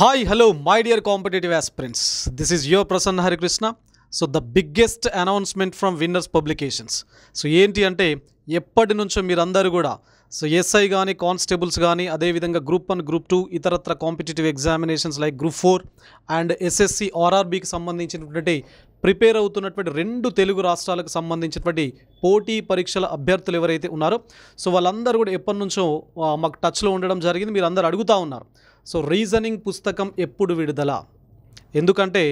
hi hello my dear competitive aspirants this is your Prasanna Harikrishna so the biggest announcement from Winners Publications so ఏంటి అంటే ఎప్పటి నుంచో మీరందరూ కూడా సో ఎస్ఐ కానీ కానిస్టేబుల్స్ కానీ అదేవిధంగా గ్రూప్ వన్ గ్రూప్ టూ ఇతరత్ర competitive examinations like group four and SSC ఆర్ఆర్బికి సంబంధించినటువంటి ప్రిపేర్ అవుతున్నటువంటి రెండు తెలుగు రాష్ట్రాలకు సంబంధించినటువంటి పోటీ పరీక్షల అభ్యర్థులు ఎవరైతే ఉన్నారో సో వాళ్ళందరూ కూడా ఎప్పటి నుంచో మాకు టచ్లో ఉండడం జరిగింది మీరు అందరు అడుగుతూ ఉన్నారు సో రీజనింగ్ పుస్తకం ఎప్పుడు విడుదల ఎందుకంటే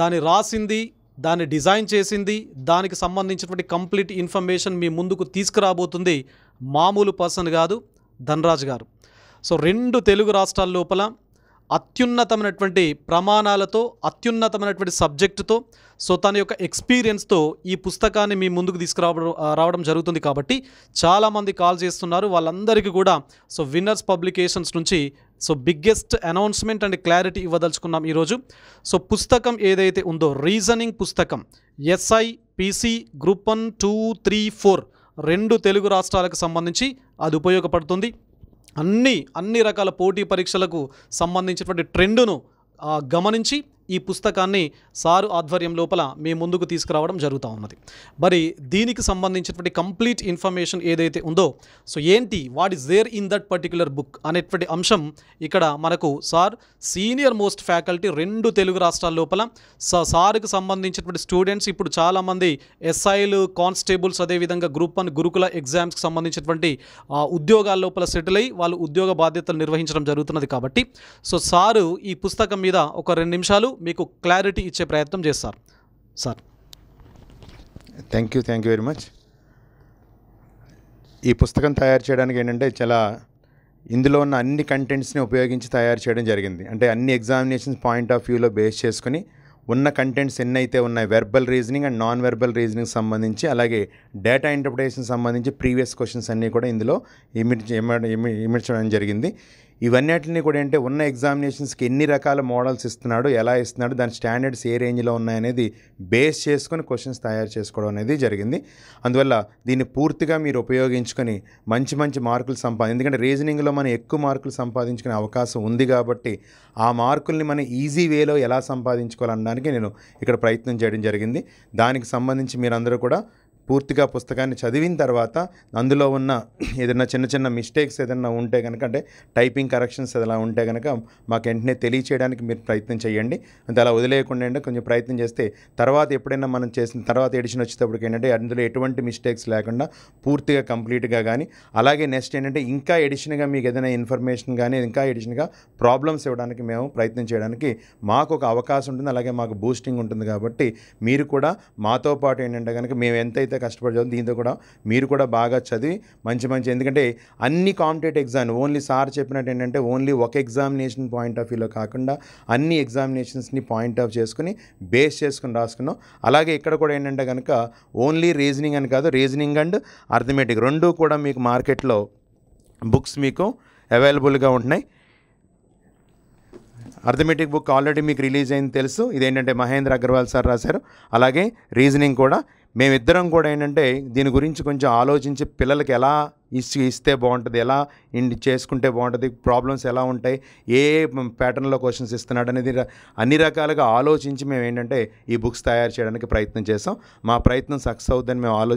దాన్ని రాసింది దాన్ని డిజైన్ చేసింది దానికి సంబంధించినటువంటి కంప్లీట్ ఇన్ఫర్మేషన్ మీ ముందుకు తీసుకురాబోతుంది మామూలు పర్సన్ కాదు ధనరాజ్ గారు సో రెండు తెలుగు రాష్ట్రాల లోపల అత్యున్నతమైనటువంటి ప్రమాణాలతో అత్యున్నతమైనటువంటి సబ్జెక్టుతో సో తన యొక్క ఎక్స్పీరియన్స్తో ఈ పుస్తకాన్ని మీ ముందుకు తీసుకురావడం రావడం జరుగుతుంది కాబట్టి చాలామంది కాల్ చేస్తున్నారు వాళ్ళందరికీ కూడా సో విన్నర్స్ పబ్లికేషన్స్ నుంచి so biggest announcement and clarity ఇవ్వదలుచుకున్నాం ఈరోజు సో పుస్తకం ఏదైతే ఉందో రీజనింగ్ పుస్తకం SI PC group one two three four రెండు తెలుగు రాష్ట్రాలకు సంబంధించి అది ఉపయోగపడుతుంది అన్ని అన్ని రకాల పోటీ పరీక్షలకు సంబంధించినటువంటి ట్రెండును గమనించి ఈ పుస్తకాన్ని సారు ఆధ్వర్యం లోపల మీ ముందుకు తీసుకురావడం జరుగుతూ ఉన్నది మరి దీనికి సంబంధించినటువంటి కంప్లీట్ ఇన్ఫర్మేషన్ ఏదైతే ఉందో సో ఏంటి what is there in that particular book అనేటువంటి అంశం ఇక్కడ మనకు సార్ సీనియర్ మోస్ట్ ఫ్యాకల్టీ రెండు తెలుగు రాష్ట్రాల లోపల సార్కు సంబంధించినటువంటి స్టూడెంట్స్ ఇప్పుడు చాలామంది ఎస్ఐలు కానిస్టేబుల్స్ అదేవిధంగా గ్రూప్ వన్ గురుకుల ఎగ్జామ్స్కి సంబంధించినటువంటి ఉద్యోగాల లోపల సెటిల్ అయ్యి వాళ్ళు ఉద్యోగ బాధ్యతలు నిర్వహించడం జరుగుతున్నది కాబట్టి సో సారు ఈ పుస్తకం మీద ఒక రెండు నిమిషాలు మీకు క్లారిటీ ఇచ్చే ప్రయత్నం చేస్తారు sir thank you thank you very much ఈ పుస్తకం తయారు చేయడానికి ఏంటంటే చాలా ఇందులో ఉన్న అన్ని కంటెంట్స్ని ఉపయోగించి తయారు చేయడం జరిగింది అంటే అన్ని ఎగ్జామినేషన్స్ పాయింట్ ఆఫ్ వ్యూలో బేస్ చేసుకుని ఉన్న కంటెంట్స్ ఎన్నైతే ఉన్నాయి verbal reasoning and non verbal reasoning సంబంధించి అలాగే డేటా ఇంటర్ప్రిటేషన్ సంబంధించి ప్రీవియస్ క్వశ్చన్స్ అన్నీ కూడా ఇందులో ఇమిడ్ ఇమిడ్చడం జరిగింది ఇవన్నీటిని కూడా అంటే ఉన్న ఎగ్జామినేషన్స్కి ఎన్ని రకాల మోడల్స్ ఇస్తున్నాడు ఎలా ఇస్తున్నాడు దాని స్టాండర్డ్స్ ఏ రేంజ్లో ఉన్నాయనేది బేస్ చేసుకొని క్వశ్చన్స్ తయారు చేసుకోవడం అనేది జరిగింది అందువల్ల దీన్ని పూర్తిగా మీరు ఉపయోగించుకొని మంచి మంచి మార్కులు సంపాది ఎందుకంటే రీజనింగ్లో మనం ఎక్కువ మార్కులు సంపాదించుకునే అవకాశం ఉంది కాబట్టి ఆ మార్కుల్ని మనం ఈజీ వేలో ఎలా సంపాదించుకోవాలనడానికి నేను ఇక్కడ ప్రయత్నం చేయడం జరిగింది దానికి సంబంధించి మీరందరూ కూడా పూర్తిగా పుస్తకాన్ని చదివిన తర్వాత అందులో ఉన్న ఏదైనా చిన్న చిన్న మిస్టేక్స్ ఏదైనా ఉంటే కనుక అంటే టైపింగ్ కరెక్షన్స్ ఏదైనా ఉంటే కనుక మాకు వెంటనే తెలియచేయడానికి మీరు ప్రయత్నం చేయండి అంత అలా వదిలేయకుండా కొంచెం ప్రయత్నం చేస్తే తర్వాత ఎప్పుడైనా మనం చేసిన తర్వాత ఎడిషన్ వచ్చేటప్పటికి ఏంటంటే అందులో ఎటువంటి మిస్టేక్స్ లేకుండా పూర్తిగా కంప్లీట్గా కానీ అలాగే నెక్స్ట్ ఏంటంటే ఇంకా ఎడిషన్గా మీకు ఏదైనా ఇన్ఫర్మేషన్ కానీ ఇంకా ఎడిషన్గా ప్రాబ్లమ్స్ ఇవ్వడానికి మేము ప్రయత్నం చేయడానికి మాకు ఒక అవకాశం ఉంటుంది అలాగే మాకు బూస్టింగ్ ఉంటుంది కాబట్టి మీరు కూడా మాతో పాటు ఏంటంటే కనుక మేము ఎంతైతే కష్టపడి చదువు దీంతో కూడా మీరు కూడా బాగా చదివి మంచి మంచి ఎందుకంటే అన్ని కాంపిటేటివ్ ఎగ్జామ్ ఓన్లీ సార్ చెప్పినట్టు ఏంటంటే ఓన్లీ ఒక ఎగ్జామినేషన్ పాయింట్ ఆఫ్ వ్యూలో కాకుండా అన్ని ఎగ్జామినేషన్స్ని పాయింట్ ఆఫ్ చేసుకుని బేస్ చేసుకుని రాసుకున్నాం అలాగే ఇక్కడ కూడా ఏంటంటే కనుక ఓన్లీ రీజనింగ్ అని కాదు రీజనింగ్ అండ్ అర్థమెటిక్ రెండూ కూడా మీకు మార్కెట్లో బుక్స్ మీకు అవైలబుల్గా ఉంటున్నాయి అర్థమెటిక్ బుక్ ఆల్రెడీ మీకు రిలీజ్ అయింది తెలుసు ఇదేంటంటే మహేంద్ర అగర్వాల్ సార్ రాశారు అలాగే రీజనింగ్ కూడా మేమిద్దరం కూడా ఏంటంటే దీని గురించి కొంచెం ఆలోచించి పిల్లలకి ఎలా ఇచ్చి ఇస్తే బాగుంటుంది ఎలా చేసుకుంటే బాగుంటుంది ప్రాబ్లమ్స్ ఎలా ఉంటాయి ఏ ప్యాటర్న్లో క్వశ్చన్స్ ఇస్తున్నాడు అనేది అన్ని రకాలుగా ఆలోచించి మేము ఏంటంటే ఈ బుక్స్ తయారు చేయడానికి ప్రయత్నం చేస్తాం మా ప్రయత్నం సక్సెస్ అవుతుందని మేము ఆలో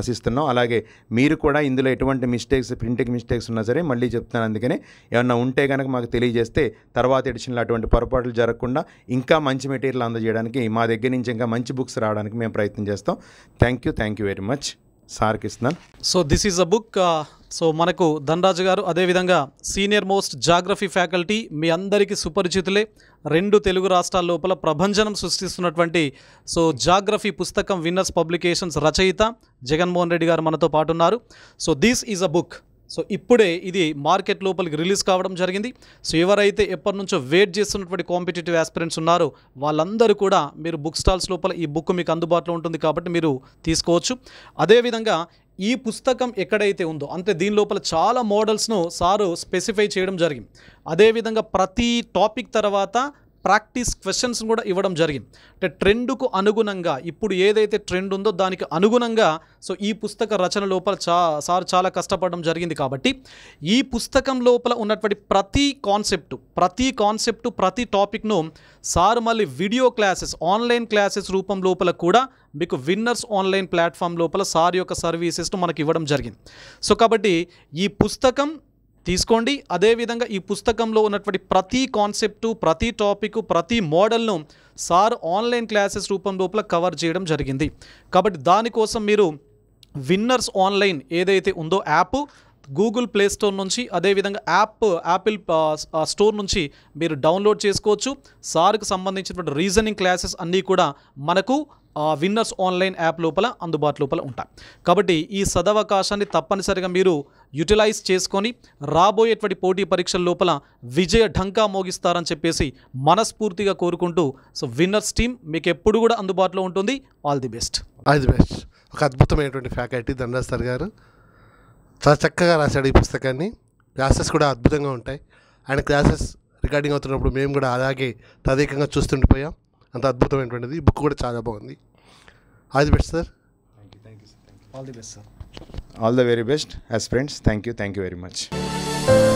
ఆశిస్తున్నాం అలాగే మీరు కూడా ఇందులో ఎటువంటి మిస్టేక్స్ ప్రింటింగ్ మిస్టేక్స్ ఉన్నా సరే మళ్ళీ చెప్తున్నాను అందుకని ఏమన్నా ఉంటే కనుక మాకు తెలియజేస్తే తర్వాత ఎడిషన్లో అటువంటి పొరపాట్లు జరగకుండా ఇంకా మంచి మెటీరియల్ అందజేయడానికి మా దగ్గర నుంచి ఇంకా మంచి బుక్స్ రావడానికి మేము ప్రయత్నం చేస్తాం thank you thank you very much sir ఇస్తున్నాను so this is a book so మనకు ధనరాజు గారు అదేవిధంగా సీనియర్ మోస్ట్ జాగ్రఫీ ఫ్యాకల్టీ మీ అందరికీ సుపరిచితులే రెండు తెలుగు రాష్ట్రాల లోపల ప్రభంజనం సృష్టిస్తున్నటువంటి సో జాగ్రఫీ పుస్తకం విన్నర్స్ పబ్లికేషన్స్ రచయిత జగన్మోహన్ రెడ్డి గారు మనతో పాటున్నారు so this is a book so ఇప్పుడే ఇది మార్కెట్ లోపలికి రిలీజ్ కావడం జరిగింది సో ఎవరైతే ఎప్పటి నుంచో వెయిట్ చేస్తున్నటువంటి కాంపిటేటివ్ ఆస్పిరెంట్స్ ఉన్నారో వాళ్ళందరూ కూడా మీరు బుక్ స్టాల్స్ లోపల ఈ బుక్ మీకు అందుబాటులో ఉంటుంది కాబట్టి మీరు తీసుకోవచ్చు అదేవిధంగా ఈ పుస్తకం ఎక్కడైతే ఉందో అంటే దీని లోపల చాలా మోడల్స్ను సారు స్పెసిఫై చేయడం జరిగింది అదేవిధంగా ప్రతి టాపిక్ తర్వాత ప్రాక్టీస్ క్వశ్చన్స్ కూడా ఇవ్వడం జరిగింది అంటే ట్రెండ్కు అనుగుణంగా ఇప్పుడు ఏదైతే ట్రెండ్ ఉందో దానికి అనుగుణంగా సో ఈ పుస్తక రచన లోపల చా సార్ చాలా కష్టపడడం జరిగింది కాబట్టి ఈ పుస్తకం లోపల ఉన్నటువంటి ప్రతి కాన్సెప్ట్ ప్రతి కాన్సెప్ట్ ప్రతి టాపిక్ను సార్ మళ్ళీ వీడియో క్లాసెస్ ఆన్లైన్ క్లాసెస్ రూపం లోపల కూడా మీకు విన్నర్స్ ఆన్లైన్ ప్లాట్ఫామ్ లోపల సార్ యొక్క సర్వీసెస్ను మనకి ఇవ్వడం జరిగింది సో కాబట్టి ఈ పుస్తకం తీసుకోండి అదేవిధంగా ఈ పుస్తకంలో ఉన్నటువంటి ప్రతి కాన్సెప్టు ప్రతి టాపిక్ ప్రతి మోడల్ను సార్ ఆన్లైన్ క్లాసెస్ రూపం లోపల కవర్ చేయడం జరిగింది కాబట్టి దానికోసం మీరు విన్నర్స్ ఆన్లైన్ ఏదైతే ఉందో యాప్ గూగుల్ ప్లే స్టోర్ నుంచి అదేవిధంగా యాప్ యాపిల్ స్టోర్ నుంచి మీరు డౌన్లోడ్ చేసుకోవచ్చు సార్కు సంబంధించినటువంటి రీజనింగ్ క్లాసెస్ అన్నీ కూడా మనకు విన్నర్స్ ఆన్లైన్ యాప్ లోపల అందుబాటు లోపల ఉంటాయి కాబట్టి ఈ సదవకాశాన్ని తప్పనిసరిగా మీరు యూటిలైజ్ చేసుకొని రాబోయేటువంటి పోటీ పరీక్షల లోపల విజయ ఢంకా మోగిస్తారని చెప్పేసి మనస్ఫూర్తిగా కోరుకుంటూ సో విన్నర్స్ టీమ్ మీకు ఎప్పుడు కూడా అందుబాటులో ఉంటుంది all the best all the best ఒక అద్భుతమైనటువంటి ఫ్యాకల్టీ దండాస్ సార్ గారు చాలా చక్కగా రాశాడు ఈ పుస్తకాన్ని క్లాసెస్ కూడా అద్భుతంగా ఉంటాయి ఆయన క్లాసెస్ రికార్డింగ్ అవుతున్నప్పుడు మేము కూడా అలాగే తదేకంగా చూస్తుండిపోయాం అంత అద్భుతమైనటువంటిది బుక్ కూడా చాలా బాగుంది all the best sir thank you sir all the best sir all the very best as friends thank you thank you very much